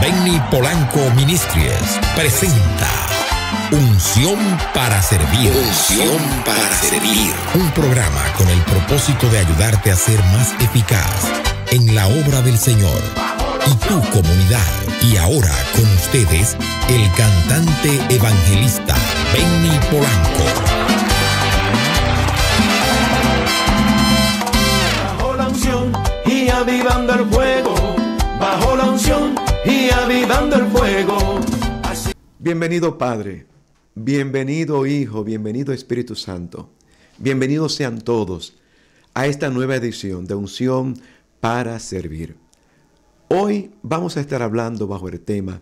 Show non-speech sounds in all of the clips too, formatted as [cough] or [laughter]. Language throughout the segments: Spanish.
Benny Polanco Ministries presenta Unción para servir. Unción para servir. Un programa con el propósito de ayudarte a ser más eficaz en la obra del Señor y tu comunidad. Y ahora con ustedes, el cantante evangelista Benny Polanco. Bajo la unción y avivando el fuego, bajo la unción y el fuego. Bienvenido Padre, bienvenido Hijo, bienvenido Espíritu Santo. Bienvenidos sean todos a esta nueva edición de Unción para Servir. Hoy vamos a estar hablando bajo el tema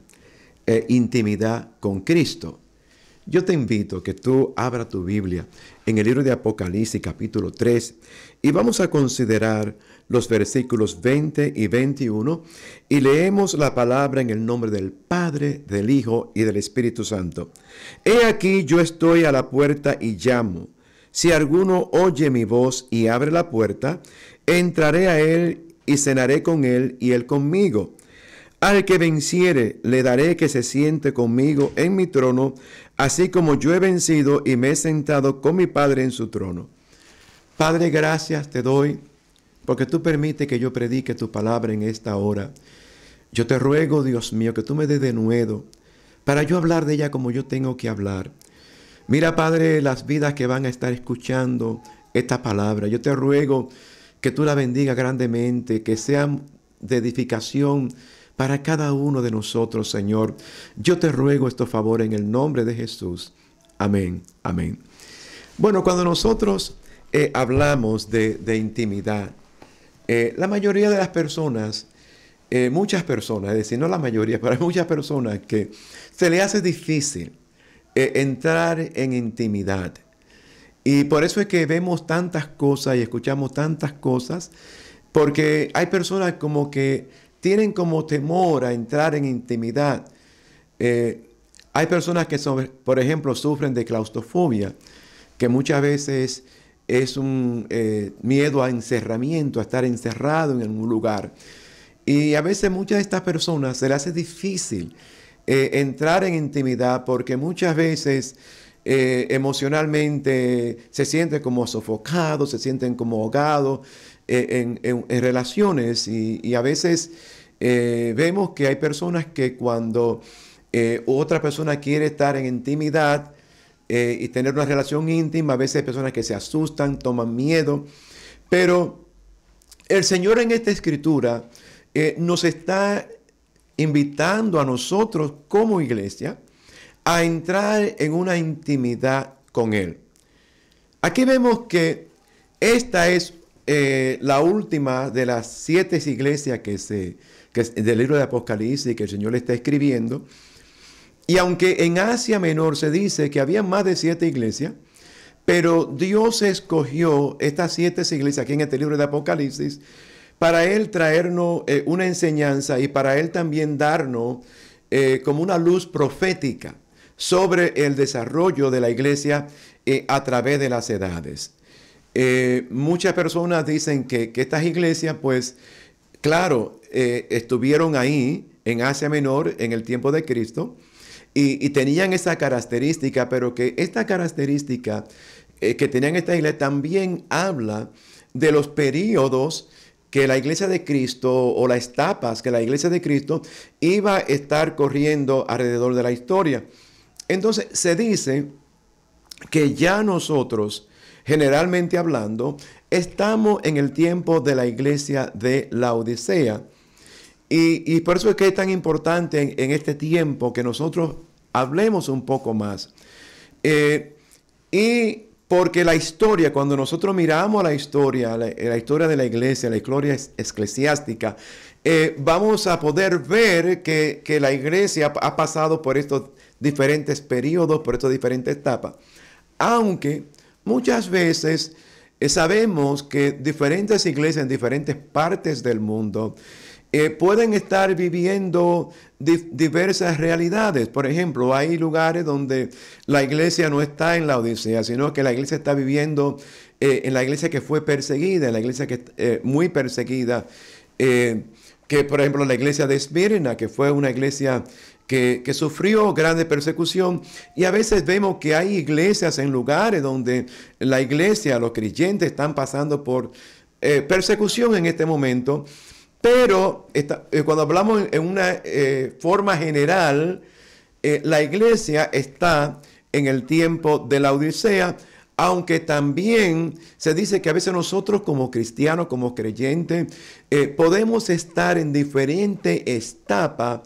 eh, Intimidad con Cristo. Yo te invito a que tú abra tu Biblia en el libro de Apocalipsis capítulo 3 y vamos a considerar los versículos 20 y 21 y leemos la palabra en el nombre del Padre, del Hijo y del Espíritu Santo. He aquí yo estoy a la puerta y llamo. Si alguno oye mi voz y abre la puerta, entraré a él y cenaré con él y él conmigo. Al que venciere, le daré que se siente conmigo en mi trono, así como yo he vencido y me he sentado con mi Padre en su trono. Padre, gracias te doy porque tú permites que yo predique tu palabra en esta hora. Yo te ruego, Dios mío, que tú me des de nuevo para yo hablar de ella como yo tengo que hablar. Mira, Padre, las vidas que van a estar escuchando esta palabra. Yo te ruego que tú la bendigas grandemente, que sea de edificación para cada uno de nosotros, Señor. Yo te ruego este favor en el nombre de Jesús. Amén, amén. Bueno, cuando nosotros eh, hablamos de, intimidad, eh, la mayoría de las personas, eh, muchas personas, es decir, no la mayoría, [laughs] pero hay muchas personas que se le hace difícil entrar en intimidad. Y por eso es que vemos tantas cosas y escuchamos tantas cosas, porque hay personas como que tienen como temor a entrar en intimidad. Eh, hay personas que, son, por ejemplo, sufren de claustrofobia, que muchas veces es un eh, miedo a encerramiento, a estar encerrado en algún lugar. Y a veces muchas de estas personas se les hace difícil eh, entrar en intimidad porque muchas veces emocionalmente se sienten como sofocados, se sienten como ahogados, eh, en, relaciones y, a veces eh, vemos que hay personas que cuando eh, otra persona quiere estar en intimidad y tener una relación íntima, a veces hay personas que se asustan, toman miedo, pero el Señor en esta escritura nos está invitando a nosotros como iglesia a entrar en una intimidad con Él. Aquí vemos que esta es eh, la última de las siete iglesias que se, del libro de Apocalipsis que el Señor le está escribiendo. Y aunque en Asia Menor se dice que había más de siete iglesias, pero Dios escogió estas siete iglesias aquí en este libro de Apocalipsis para Él traernos eh, una enseñanza y para Él también darnos eh, como una luz profética sobre el desarrollo de la iglesia a través de las edades. Eh, muchas personas dicen que, estas iglesias, pues, claro, eh, estuvieron ahí en Asia Menor en el tiempo de Cristo y, tenían esa característica, pero que esta característica eh, que tenían esta iglesia también habla de los periodos que la iglesia de Cristo o las etapas que la iglesia de Cristo iba a estar corriendo alrededor de la historia. Entonces se dice que ya nosotros, generalmente hablando, estamos en el tiempo de la iglesia de la Odisea. Y, por eso es que es tan importante en, este tiempo que nosotros hablemos un poco más. Eh, y porque la historia, cuando nosotros miramos la historia, la, historia de la iglesia, la historia eclesiástica, eh, vamos a poder ver que, que la iglesia ha pasado por estos diferentes periodos, por estas diferentes etapas. Aunque Muchas veces eh, sabemos que diferentes iglesias en diferentes partes del mundo eh, pueden estar viviendo diversas realidades. Por ejemplo, hay lugares donde la iglesia no está en la Odisea, sino que la iglesia está viviendo eh, en la iglesia que fue perseguida, en la iglesia que eh, muy perseguida. que por ejemplo la iglesia de Esmirna, que fue una iglesia que, sufrió grande persecución. Y a veces vemos que hay iglesias en lugares donde la iglesia, los creyentes están pasando por eh, persecución en este momento. Pero eh, cuando hablamos en una eh, forma general, la iglesia está en el tiempo de la Odisea, aunque también se dice que a veces nosotros como cristianos, como creyentes, podemos estar en diferentes etapas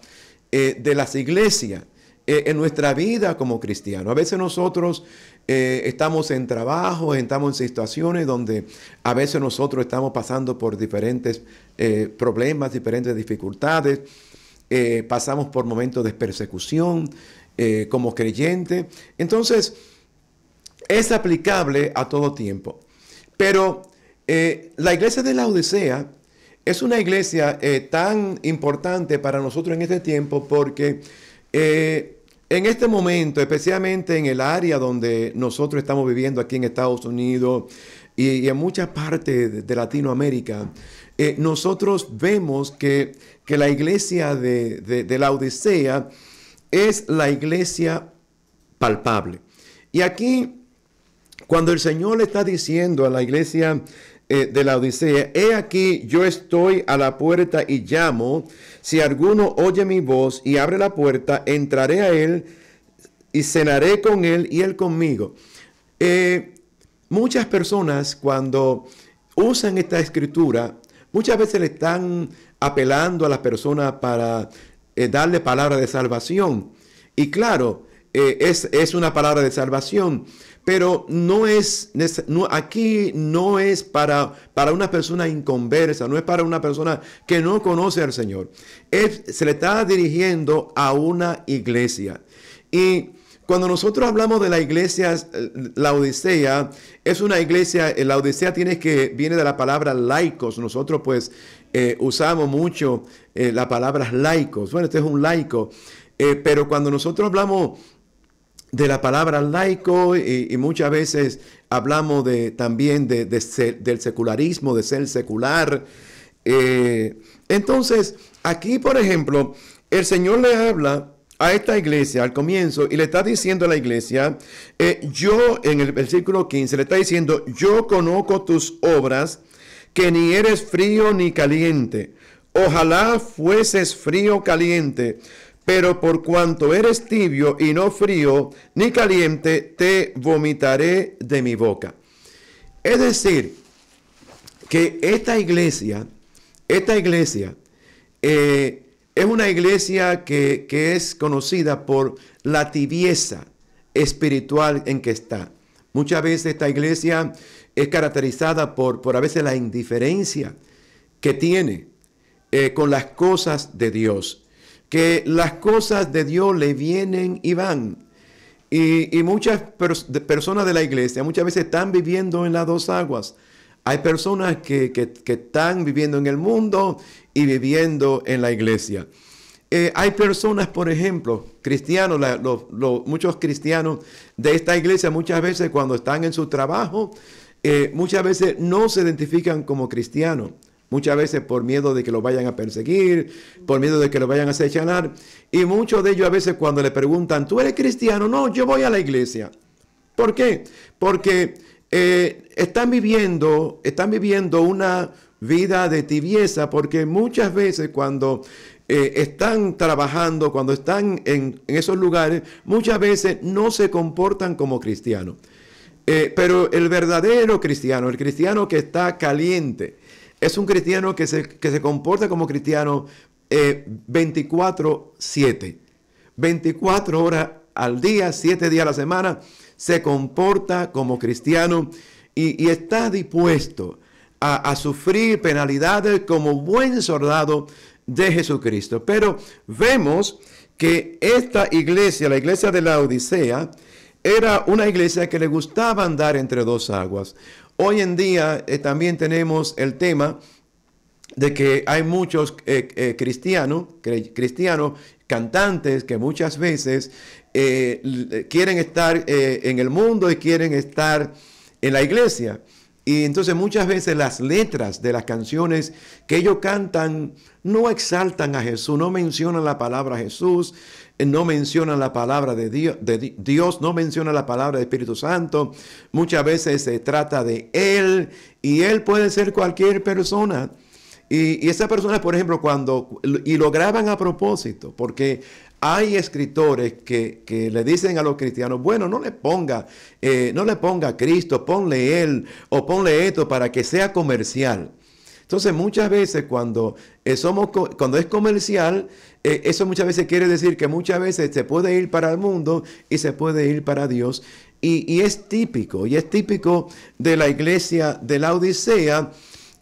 eh, de las iglesias eh, en nuestra vida como cristiano A veces nosotros eh, estamos en trabajo, estamos en situaciones donde a veces nosotros estamos pasando por diferentes problemas, diferentes dificultades, pasamos por momentos de persecución como creyente. Entonces, es aplicable a todo tiempo. Pero la iglesia de la Odisea es una iglesia eh, tan importante para nosotros en este tiempo porque eh, en este momento, especialmente en el área donde nosotros estamos viviendo aquí en Estados Unidos y, en muchas partes de, Latinoamérica, eh, nosotros vemos que, la iglesia de, de la Odisea es la iglesia palpable. Y aquí, cuando el Señor le está diciendo a la iglesia eh, de la Odisea, he aquí yo estoy a la puerta y llamo, si alguno oye mi voz y abre la puerta, entraré a él y cenaré con él y él conmigo. Eh, muchas personas cuando usan esta escritura, muchas veces le están apelando a la persona para eh, darle palabra de salvación. Y claro, es, es, una palabra de salvación, pero no es, aquí no es para, para una persona inconversa, no es para una persona que no conoce al Señor. se le está dirigiendo a una iglesia. Y cuando nosotros hablamos de la iglesia, eh, la Odisea, es una iglesia, eh, la Odisea que, viene de la palabra laicos. Nosotros pues eh, usamos mucho eh, la palabra laicos. Bueno, este es un laico. pero cuando nosotros hablamos de la palabra laico y, muchas veces hablamos de, también de, del secularismo, de ser secular. Eh, entonces, aquí, por ejemplo, el Señor le habla a esta iglesia al comienzo y le está diciendo a la iglesia, eh, yo en el versículo 15 le está diciendo, yo conozco tus obras, que ni eres frío ni caliente. Ojalá fueses frío caliente pero por cuanto eres tibio y no frío ni caliente, te vomitaré de mi boca. Es decir, que esta iglesia, esta iglesia, eh, es una iglesia que, es conocida por la tibieza espiritual en que está. Muchas veces esta iglesia es caracterizada por, por a veces la indiferencia que tiene eh, con las cosas de Dios que las cosas de Dios le vienen y van. Y, muchas personas de la iglesia muchas veces están viviendo en las dos aguas. Hay personas que, están viviendo en el mundo y viviendo en la iglesia. Eh, hay personas, por ejemplo, cristianos, muchos cristianos de esta iglesia muchas veces cuando están en su trabajo, eh, muchas veces no se identifican como cristianos. Muchas veces por miedo de que lo vayan a perseguir, por miedo de que lo vayan a acechar. Y muchos de ellos a veces cuando le preguntan, ¿tú eres cristiano? No, yo voy a la iglesia. ¿Por qué? Porque eh, están viviendo, están viviendo una vida de tibieza, porque muchas veces cuando eh, están trabajando, cuando están en, esos lugares, muchas veces no se comportan como cristianos. Eh, pero el verdadero cristiano, el cristiano que está caliente, es un cristiano que se, comporta como cristiano 24-7. Eh, 24 horas al día, 7 días a la semana, se comporta como cristiano y, está dispuesto a, a, sufrir penalidades como buen soldado de Jesucristo. Pero vemos que esta iglesia, la iglesia de la Odisea, era una iglesia que le gustaba andar entre dos aguas. Hoy en día eh, también tenemos el tema de que hay muchos cristianos, eh, eh, cristianos, cantantes que muchas veces quieren estar en el mundo y quieren estar en la iglesia. Y entonces muchas veces las letras de las canciones que ellos cantan no exaltan a Jesús, no mencionan la palabra Jesús, no menciona la palabra de Dios, de Dios, no menciona la palabra del Espíritu Santo. Muchas veces se trata de Él y Él puede ser cualquier persona. Y, y esas personas, por ejemplo, cuando, y lo graban a propósito, porque hay escritores que, que, le dicen a los cristianos, bueno, no le ponga, eh, no le ponga Cristo, ponle Él o ponle esto para que sea comercial. Entonces, muchas veces cuando, eh, somos, cuando es comercial, eh, eso muchas veces quiere decir que muchas veces se puede ir para el mundo y se puede ir para Dios. Y, es típico, y es típico de la iglesia de la Odisea,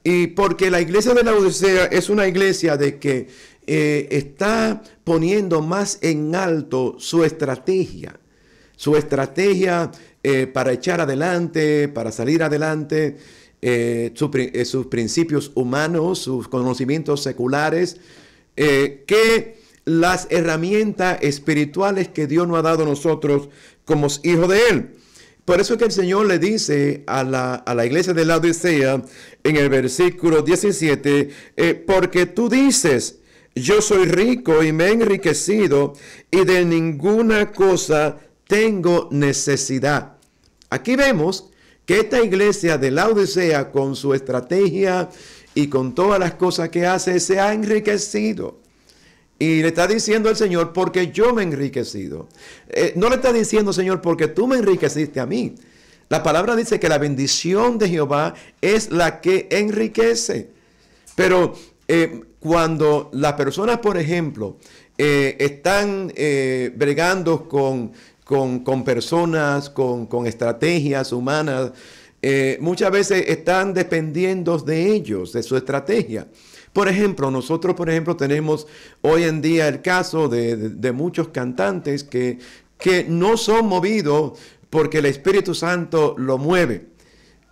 y porque la iglesia de la Odisea es una iglesia de que eh, está poniendo más en alto su estrategia, su estrategia para echar adelante, para salir adelante. Eh, eh, sus principios humanos, sus conocimientos seculares, eh, que las herramientas espirituales que Dios nos ha dado a nosotros como hijos de Él. Por eso es que el Señor le dice a la, a la iglesia de la Odisea en el versículo 17, porque tú dices, yo soy rico y me he enriquecido y de ninguna cosa tengo necesidad. Aquí vemos que esta iglesia de la Odisea, con su estrategia y con todas las cosas que hace, se ha enriquecido. Y le está diciendo al Señor, porque yo me he enriquecido. Eh, no le está diciendo, Señor, porque tú me enriqueciste a mí. La palabra dice que la bendición de Jehová es la que enriquece. Pero eh, cuando las personas, por ejemplo, eh, están bregando con con, personas, con, estrategias humanas, eh, muchas veces están dependiendo de ellos, de su estrategia. Por ejemplo, nosotros, por ejemplo, tenemos hoy en día el caso de, muchos cantantes que, no son movidos porque el Espíritu Santo lo mueve.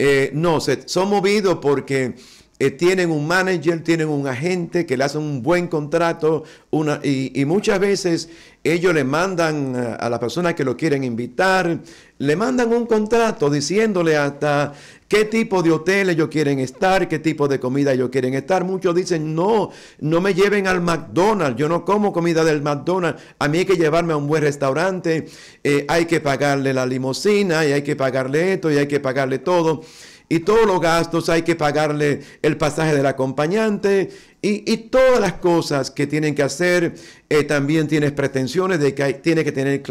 Eh, no, se, son movidos porque eh, tienen un manager, tienen un agente que le hace un buen contrato una, y, y, muchas veces ellos le mandan eh, a la persona que lo quieren invitar, le mandan un contrato diciéndole hasta qué tipo de hotel ellos quieren estar, qué tipo de comida ellos quieren estar. Muchos dicen, no, no me lleven al McDonald's, yo no como comida del McDonald's, a mí hay que llevarme a un buen restaurante, eh, hay que pagarle la limosina y hay que pagarle esto y hay que pagarle todo y todos los gastos, hay que pagarle el pasaje del acompañante y, todas las cosas que tienen que hacer. Eh, también tienes pretensiones de que tiene que tener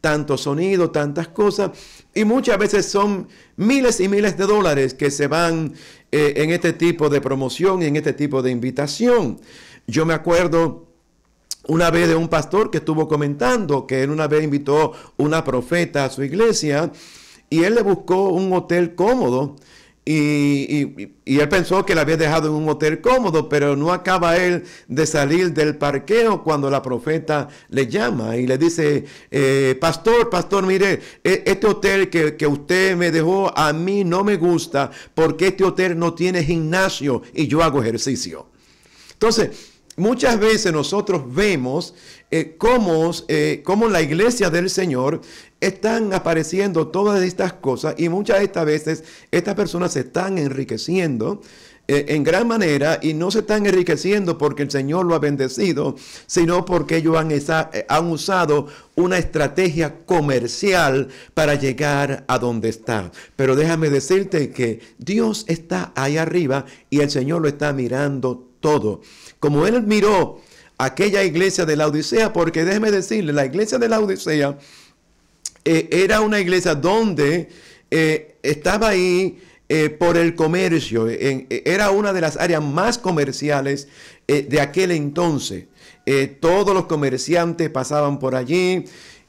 tanto sonido, tantas cosas. Y muchas veces son miles y miles de dólares que se van eh, en este tipo de promoción, y en este tipo de invitación. Yo me acuerdo una vez de un pastor que estuvo comentando que él una vez invitó una profeta a su iglesia y él le buscó un hotel cómodo. Y, él pensó que la había dejado en un hotel cómodo, pero no acaba él de salir del parqueo cuando la profeta le llama y le dice, eh, pastor, pastor, mire, e, este hotel que, usted me dejó a mí no me gusta porque este hotel no tiene gimnasio y yo hago ejercicio. Entonces, muchas veces nosotros vemos eh, eh, cómo la iglesia del Señor están apareciendo todas estas cosas y muchas de estas veces estas personas se están enriqueciendo eh, en gran manera y no se están enriqueciendo porque el Señor lo ha bendecido, sino porque ellos eh, han, usado una estrategia comercial para llegar a donde está. Pero déjame decirte que Dios está ahí arriba y el Señor lo está mirando todo. Como Él miró aquella iglesia de la Odisea, porque déjeme decirle, la iglesia de la Odisea eh, era una iglesia donde eh, estaba ahí eh, por el comercio, era una de las áreas más comerciales de aquel entonces. todos los comerciantes pasaban por allí.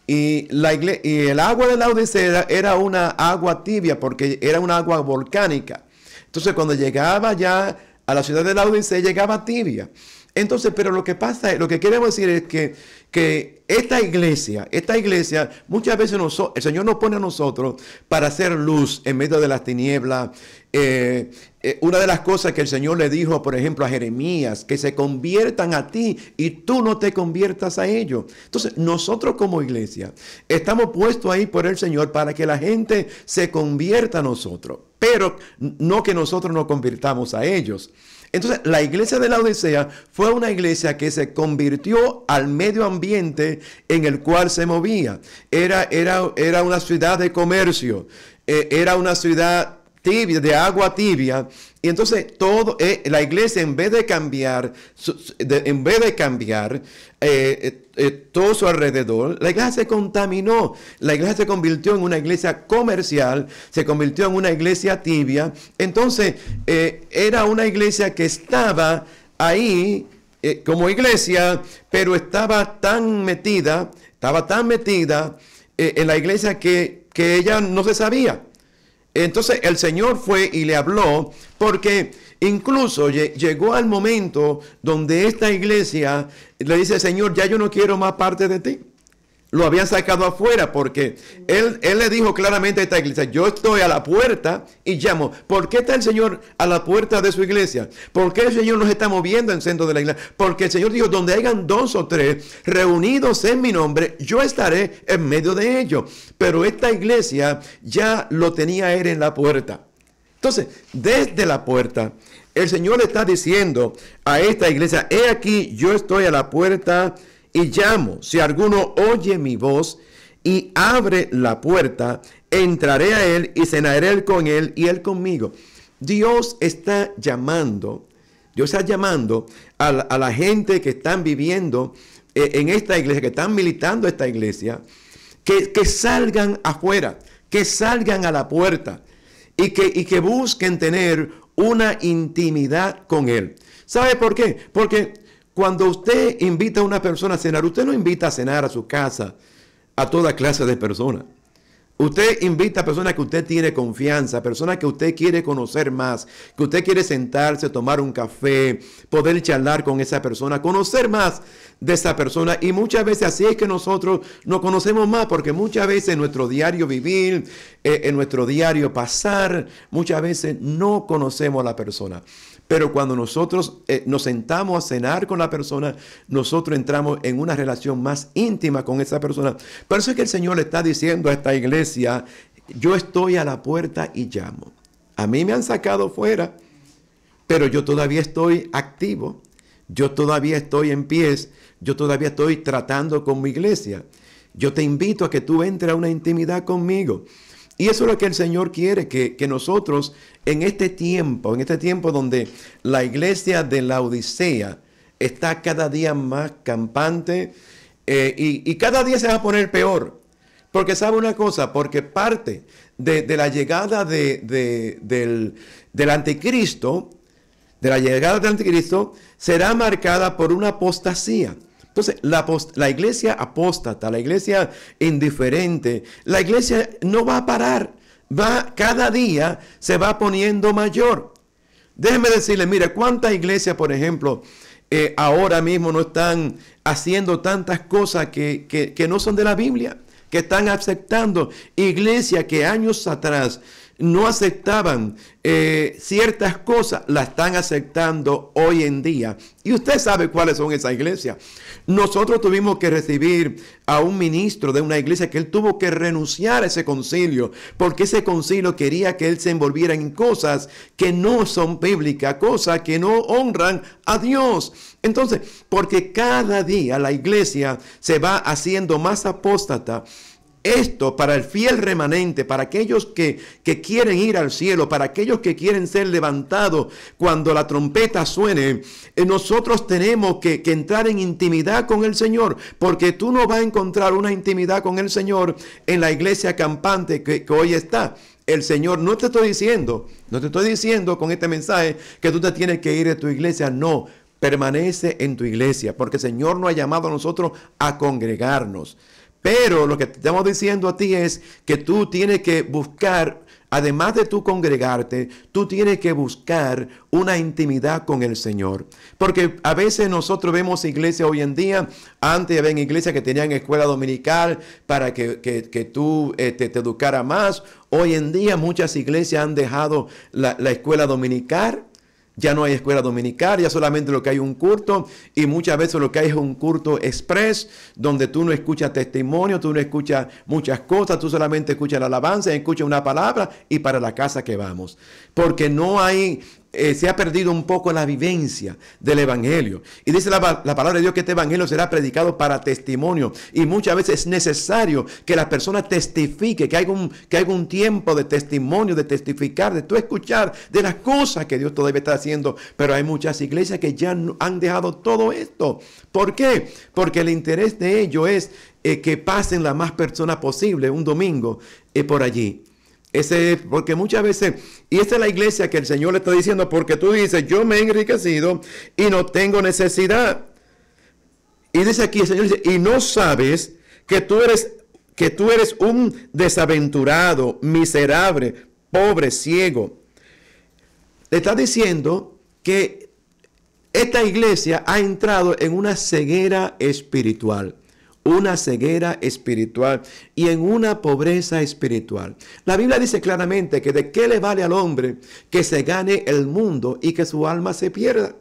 Y, la y el agua de la Odisea era una agua tibia porque era una agua volcánica. Entonces cuando llegaba ya a la ciudad de la Odisea llegaba tibia. Entonces, pero lo que pasa es, lo que queremos decir es que, que esta iglesia, esta iglesia, muchas veces el Señor nos pone a nosotros para hacer luz en medio de las tinieblas. Eh, eh, una de las cosas que el Señor le dijo, por ejemplo, a Jeremías, que se conviertan a ti y tú no te conviertas a ellos. Entonces, nosotros como iglesia estamos puestos ahí por el Señor para que la gente se convierta a nosotros, pero no que nosotros nos convirtamos a ellos. Entonces, la iglesia de la Odisea fue una iglesia que se convirtió al medio ambiente en el cual se movía. Era, era, era una ciudad de comercio, eh, era una ciudad tibia, de agua tibia. Y entonces todo, eh, la iglesia en vez de cambiar, en vez de cambiar eh, eh, todo su alrededor, la iglesia se contaminó. La iglesia se convirtió en una iglesia comercial, se convirtió en una iglesia tibia. Entonces era una iglesia que estaba ahí como iglesia, pero estaba tan metida, estaba tan metida en la iglesia que, que ella no se sabía. Entonces el Señor fue y le habló porque incluso llegó al momento donde esta iglesia le dice, Señor, ya yo no quiero más parte de ti lo habían sacado afuera porque él, él le dijo claramente a esta iglesia, yo estoy a la puerta y llamo. ¿Por qué está el Señor a la puerta de su iglesia? ¿Por qué el Señor nos está moviendo en centro de la iglesia? Porque el Señor dijo, donde hayan dos o tres reunidos en mi nombre, yo estaré en medio de ellos. Pero esta iglesia ya lo tenía él en la puerta. Entonces, desde la puerta, el Señor le está diciendo a esta iglesia, he aquí, yo estoy a la puerta y llamo. Si alguno oye mi voz y abre la puerta, entraré a él y cenaré con él y él conmigo. Dios está llamando, Dios está llamando a la, gente que están viviendo eh, en esta iglesia, que están militando esta iglesia, que, salgan afuera, que salgan a la puerta y que, y que busquen tener una intimidad con Él. ¿Sabe por qué? Porque cuando usted invita a una persona a cenar, usted no invita a cenar a su casa a toda clase de personas. Usted invita a personas que usted tiene confianza, personas que usted quiere conocer más, que usted quiere sentarse, tomar un café, poder charlar con esa persona, conocer más de esa persona. Y muchas veces así es que nosotros nos conocemos más, porque muchas veces en nuestro diario vivir, eh, en nuestro diario pasar, muchas veces no conocemos a la persona. Pero cuando nosotros eh, nos sentamos a cenar con la persona, nosotros entramos en una relación más íntima con esa persona. Por eso es que el Señor le está diciendo a esta iglesia, yo estoy a la puerta y llamo. A mí me han sacado fuera, pero yo todavía estoy activo, yo todavía estoy en pies, yo todavía estoy tratando con mi iglesia. Yo te invito a que tú entres a una intimidad conmigo. Y eso es lo que el Señor quiere, que, nosotros en este tiempo, en este tiempo donde la iglesia de la Odisea está cada día más campante eh, y, cada día se va a poner peor. Porque sabe una cosa, porque parte de, la llegada de, del, del anticristo, de la llegada del anticristo, será marcada por una apostasía. Entonces, la, iglesia apóstata, la iglesia indiferente, la iglesia no va a parar, va cada día se va poniendo mayor. Déjeme decirle, mire, cuántas iglesias, por ejemplo, eh, ahora mismo no están haciendo tantas cosas que, que no son de la Biblia, que están aceptando iglesias que años atrás no aceptaban eh, ciertas cosas, la están aceptando hoy en día. Y usted sabe cuáles son esas iglesias. Nosotros tuvimos que recibir a un ministro de una iglesia que él tuvo que renunciar a ese concilio, porque ese concilio quería que él se envolviera en cosas que no son bíblicas, cosas que no honran a Dios. Entonces, porque cada día la iglesia se va haciendo más apóstata, esto para el fiel remanente, para aquellos que, quieren ir al cielo, para aquellos que quieren ser levantados cuando la trompeta suene, eh, nosotros tenemos que, entrar en intimidad con el Señor, porque tú no vas a encontrar una intimidad con el Señor en la iglesia campante que, que hoy está. El Señor, no te estoy diciendo, no te estoy diciendo con este mensaje que tú te tienes que ir de tu iglesia, no, permanece en tu iglesia, porque el Señor nos ha llamado a nosotros a congregarnos. Pero lo que estamos diciendo a ti es que tú tienes que buscar Además de tú congregarte, tú tienes que buscar una intimidad con el Señor. Porque a veces nosotros vemos iglesias hoy en día, antes había iglesias que tenían escuela dominical para que, tú te, este, te educara más. Hoy en día muchas iglesias han dejado la, la escuela dominical ya no hay escuela dominical, ya solamente lo que hay un curto. y muchas veces lo que hay es un curto express donde tú no escuchas testimonio, tú no escuchas muchas cosas, tú solamente escuchas la alabanza, escuchas una palabra y para la casa que vamos. Porque no hay eh, se ha perdido un poco la vivencia del Evangelio. Y dice la, palabra de Dios que este Evangelio será predicado para testimonio. Y muchas veces es necesario que la persona testifique, que haya un, que tiempo de testimonio, de testificar, de tú escuchar de las cosas que Dios todavía está haciendo. Pero hay muchas iglesias que ya han dejado todo esto. ¿Por qué? Porque el interés de ello es eh, que pasen la más personas posible un domingo y eh, por allí porque muchas veces, y esta es la iglesia que el Señor le está diciendo, porque tú dices, yo me he enriquecido y no tengo necesidad. Y dice aquí el Señor, y no sabes que tú eres, que tú eres un desaventurado, miserable, pobre, ciego. Le está diciendo que esta iglesia ha entrado en una ceguera espiritual una ceguera espiritual y en una pobreza espiritual. La Biblia dice claramente que de qué le vale al hombre que se gane el mundo y que su alma se pierda.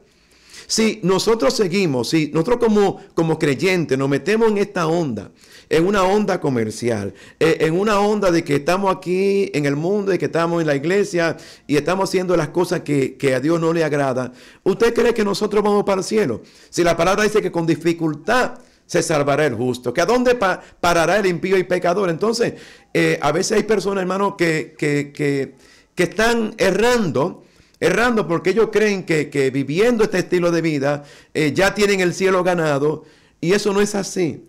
Si nosotros seguimos, si nosotros como, como creyentes nos metemos en esta onda, en una onda comercial, eh, en una onda de que estamos aquí en el mundo y que estamos en la iglesia y estamos haciendo las cosas que, que a Dios no le agrada, ¿usted cree que nosotros vamos para el cielo? Si la palabra dice que con dificultad se salvará el justo, que a dónde parará el impío y pecador. Entonces, eh, a veces hay personas, hermano, que, que, están errando errando porque ellos creen que, viviendo este estilo de vida eh, ya tienen el cielo ganado y eso no es así.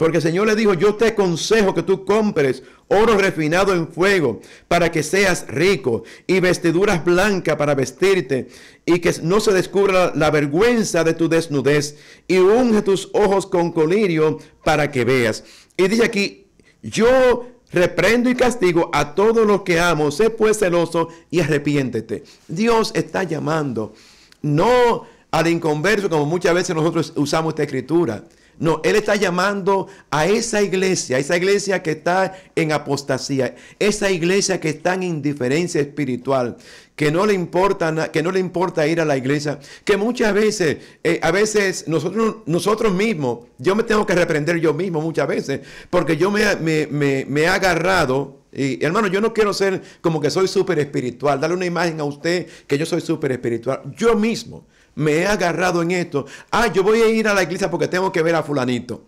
Porque el Señor le dijo, yo te aconsejo que tú compres oro refinado en fuego para que seas rico y vestiduras blancas para vestirte y que no se descubra la vergüenza de tu desnudez y unge tus ojos con colirio para que veas. Y dice aquí, yo reprendo y castigo a todos los que amo, sé pues celoso y arrepiéntete. Dios está llamando, no al inconverso como muchas veces nosotros usamos esta escritura no, Él está llamando a esa iglesia, a esa iglesia que está en apostasía, esa iglesia que está en indiferencia espiritual, que no le importa, que no le importa ir a la iglesia, que muchas veces, eh, a veces nosotros, nosotros mismos, yo me tengo que reprender yo mismo muchas veces, porque yo me, me, he agarrado y hermano, yo no quiero ser como que soy súper espiritual, darle una imagen a usted que yo soy súper espiritual. Yo mismo me he agarrado en esto. Ah, yo voy a ir a la iglesia porque tengo que ver a fulanito.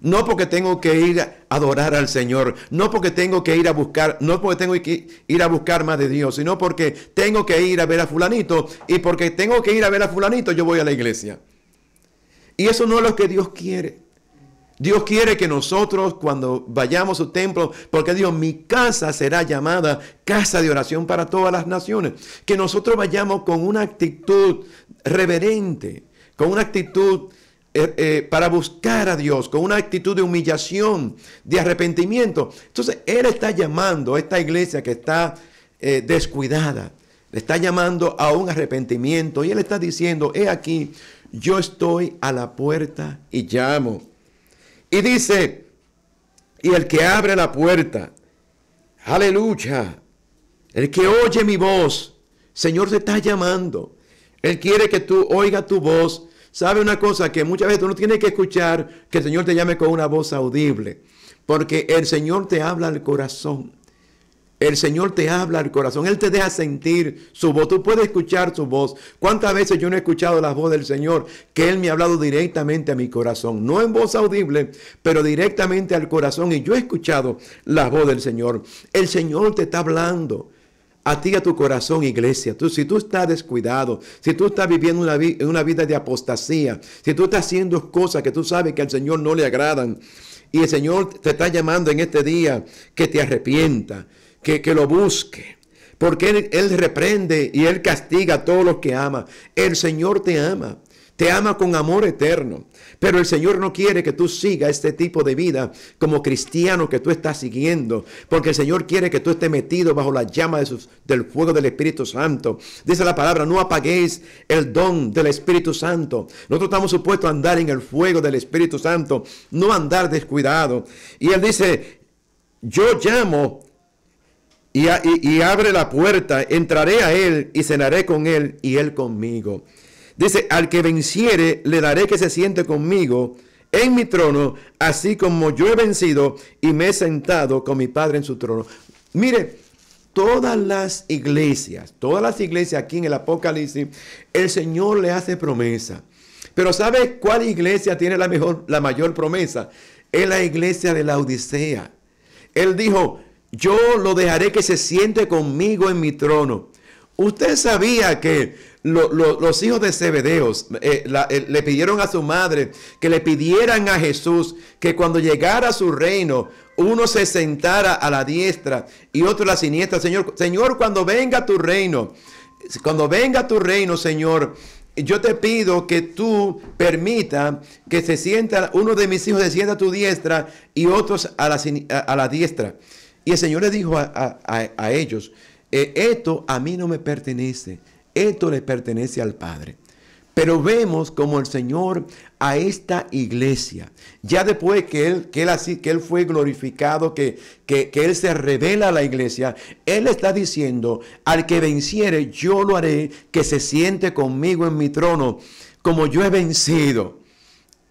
No porque tengo que ir a adorar al Señor, no porque tengo que ir a buscar, no porque tengo que ir a buscar más de Dios, sino porque tengo que ir a ver a fulanito y porque tengo que ir a ver a fulanito yo voy a la iglesia. Y eso no es lo que Dios quiere. Dios quiere que nosotros cuando vayamos a su templo, porque Dios, mi casa será llamada casa de oración para todas las naciones, que nosotros vayamos con una actitud reverente, con una actitud eh, eh, para buscar a Dios, con una actitud de humillación, de arrepentimiento. Entonces, Él está llamando a esta iglesia que está eh, descuidada, le está llamando a un arrepentimiento y Él está diciendo, he aquí, yo estoy a la puerta y llamo. Y dice, y el que abre la puerta, aleluya, el que oye mi voz, Señor te está llamando. Él quiere que tú oiga tu voz. ¿Sabe una cosa? Que muchas veces tú no tienes que escuchar que el Señor te llame con una voz audible. Porque el Señor te habla al corazón. El Señor te habla al corazón, Él te deja sentir su voz, tú puedes escuchar su voz. ¿Cuántas veces yo no he escuchado la voz del Señor? Que Él me ha hablado directamente a mi corazón, no en voz audible, pero directamente al corazón y yo he escuchado la voz del Señor. El Señor te está hablando a ti, a tu corazón, iglesia. Tú, si tú estás descuidado, si tú estás viviendo una, una, vida de apostasía, si tú estás haciendo cosas que tú sabes que al Señor no le agradan, y el Señor te está llamando en este día que te arrepienta, que, lo busque. Porque él, reprende y Él castiga a todos los que ama. El Señor te ama. Te ama con amor eterno. Pero el Señor no quiere que tú sigas este tipo de vida como cristiano que tú estás siguiendo. Porque el Señor quiere que tú estés metido bajo la llama de del fuego del Espíritu Santo. Dice la palabra, no apaguéis el don del Espíritu Santo. Nosotros estamos supuestos a andar en el fuego del Espíritu Santo, no andar descuidado. Y Él dice, yo llamo y, abre la puerta, entraré a él y cenaré con él y él conmigo. Dice, al que venciere, le daré que se siente conmigo en mi trono, así como yo he vencido y me he sentado con mi Padre en su trono. Mire, todas las iglesias, todas las iglesias aquí en el Apocalipsis, el Señor le hace promesa. Pero ¿sabe cuál iglesia tiene la, mejor, la mayor promesa? Es la iglesia de la Odisea. Él dijo, yo lo dejaré que se siente conmigo en mi trono. Usted sabía que los hijos de Zebedeos eh, eh, le pidieron a su madre que le pidieran a Jesús que cuando llegara a su reino, uno se sentara a la diestra y otro a la siniestra. Señor, Señor, cuando venga tu reino, cuando venga tu reino, Señor, yo te pido que tú permita que se sienta, uno de mis hijos se sienta a tu diestra y otros a a la diestra. Y el Señor le dijo a, ellos, eh, esto a mí no me pertenece, esto le pertenece al Padre. Pero vemos como el Señor a esta iglesia, ya después que Él, que él, así, que él fue glorificado, que Él se revela a la iglesia, Él está diciendo, al que venciere, yo lo haré, que se siente conmigo en mi trono, como yo he vencido.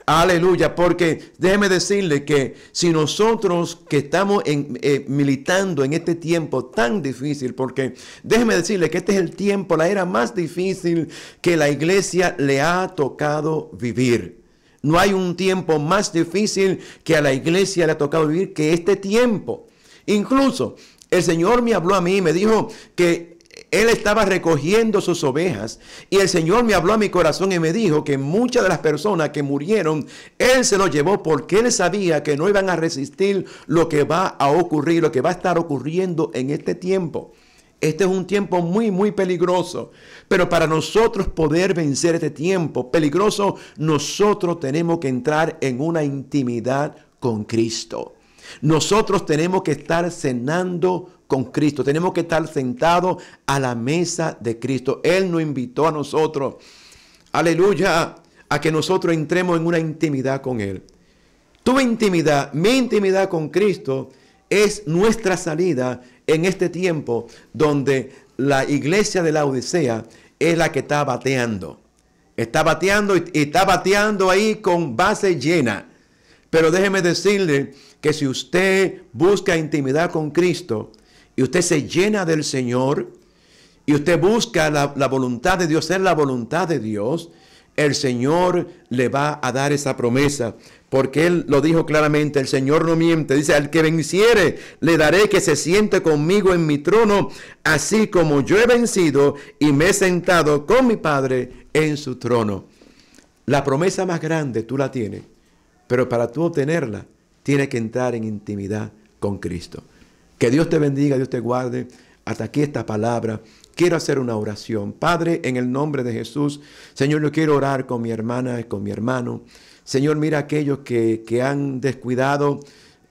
Aleluya, porque déjeme decirle que si nosotros que estamos en, eh, militando en este tiempo tan difícil, porque déjeme decirle que este es el tiempo, la era más difícil que la iglesia le ha tocado vivir. No hay un tiempo más difícil que a la iglesia le ha tocado vivir que este tiempo. Incluso el Señor me habló a mí y me dijo que él estaba recogiendo sus ovejas y el Señor me habló a mi corazón y me dijo que muchas de las personas que murieron, Él se los llevó porque Él sabía que no iban a resistir lo que va a ocurrir, lo que va a estar ocurriendo en este tiempo. Este es un tiempo muy, muy peligroso. Pero para nosotros poder vencer este tiempo peligroso, nosotros tenemos que entrar en una intimidad con Cristo. Nosotros tenemos que estar cenando con Cristo. Tenemos que estar sentados a la mesa de Cristo. Él nos invitó a nosotros, aleluya, a que nosotros entremos en una intimidad con Él. Tu intimidad, mi intimidad con Cristo, es nuestra salida en este tiempo donde la iglesia de la Odisea es la que está bateando. Está bateando y está bateando ahí con base llena. Pero déjeme decirle que si usted busca intimidad con Cristo, y usted se llena del Señor y usted busca la, voluntad de Dios, ser la voluntad de Dios, el Señor le va a dar esa promesa, porque Él lo dijo claramente, el Señor no miente, dice, al que venciere, le daré que se siente conmigo en mi trono, así como yo he vencido y me he sentado con mi Padre en su trono. La promesa más grande tú la tienes, pero para tú obtenerla, tienes que entrar en intimidad con Cristo. Que Dios te bendiga, Dios te guarde. Hasta aquí esta palabra. Quiero hacer una oración. Padre, en el nombre de Jesús, Señor, yo quiero orar con mi hermana y con mi hermano. Señor, mira aquellos que, han descuidado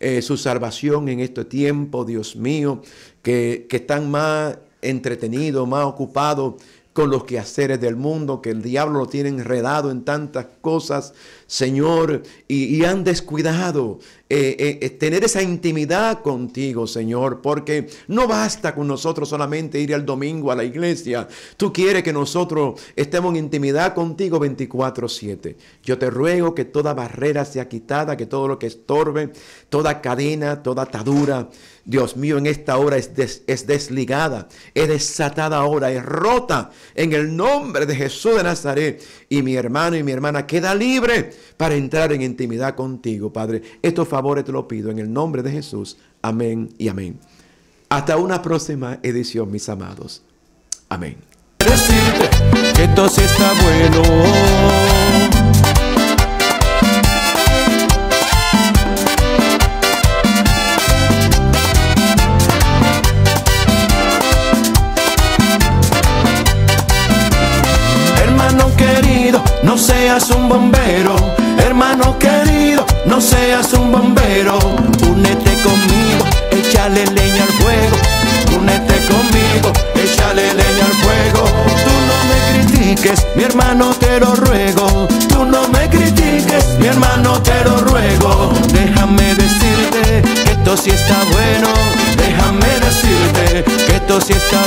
eh, su salvación en este tiempo, Dios mío, que, que están más entretenidos, más ocupados con los quehaceres del mundo, que el diablo lo tiene enredado en tantas cosas, Señor, y, han descuidado eh, eh, eh, tener esa intimidad contigo, Señor, porque no basta con nosotros solamente ir al domingo a la iglesia. Tú quieres que nosotros estemos en intimidad contigo 24/7. Yo te ruego que toda barrera sea quitada, que todo lo que estorbe, toda cadena, toda atadura, Dios mío, en esta hora es, desligada, es desatada ahora, es rota en el nombre de Jesús de Nazaret. Y mi hermano y mi hermana queda libre para entrar en intimidad contigo, Padre. Estos favores te los pido en el nombre de Jesús. Amén y amén. Hasta una próxima edición, mis amados. Amén. bueno. seas un bombero, hermano querido, no seas un bombero. Únete conmigo, échale leña al fuego. Únete conmigo, échale leña al fuego. Tú no me critiques, mi hermano te lo ruego. Tú no me critiques, mi hermano te lo ruego. Déjame decirte que esto sí está bueno. Déjame decirte que esto sí está bueno.